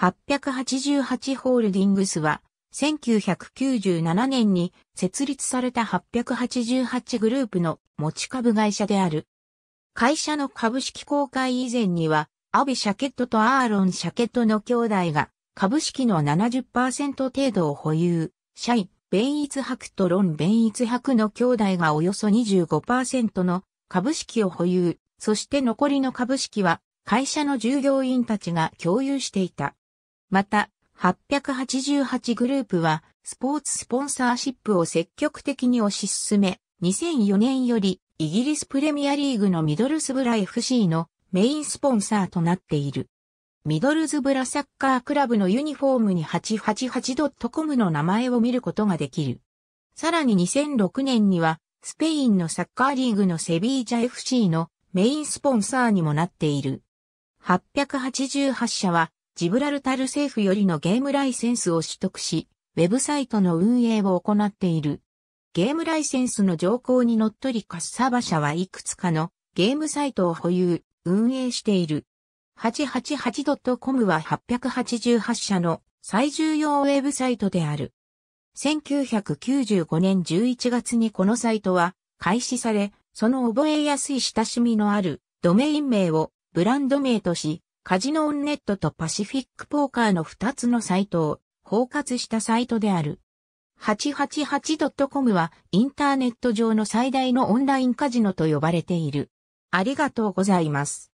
888ホールディングスは、1997年に設立された888グループの持ち株会社である。会社の株式公開以前には、アビ・シャケットとアーロン・シャケットの兄弟が株式の70%程度を保有、社員、ベンイツ博とロン・ベンイツ博の兄弟がおよそ25%の株式を保有、そして残りの株式は会社の従業員たちが共有していた。また、888グループは、スポーツスポンサーシップを積極的に推し進め、2004年より、イギリスプレミアリーグのミドルズブラ FC のメインスポンサーとなっている。ミドルズブラサッカークラブのユニフォームに 888.com の名前を見ることができる。さらに2006年には、スペインのサッカーリーグのセビージャ FC のメインスポンサーにもなっている。888社はジブラルタル政府よりのゲームライセンスを取得し、ウェブサイトの運営を行っている。ゲームライセンスの条項にのっとりカッサバ社はいくつかのゲームサイトを保有、運営している。888.com は888社の最重要ウェブサイトである。1995年11月にこのサイトは開始され、その覚えやすい親しみのあるドメイン名をブランド名とし、カジノオンネットとパシフィックポーカーの2つのサイトを包括したサイトである。888.com はインターネット上の最大のオンラインカジノと呼ばれている。ありがとうございます。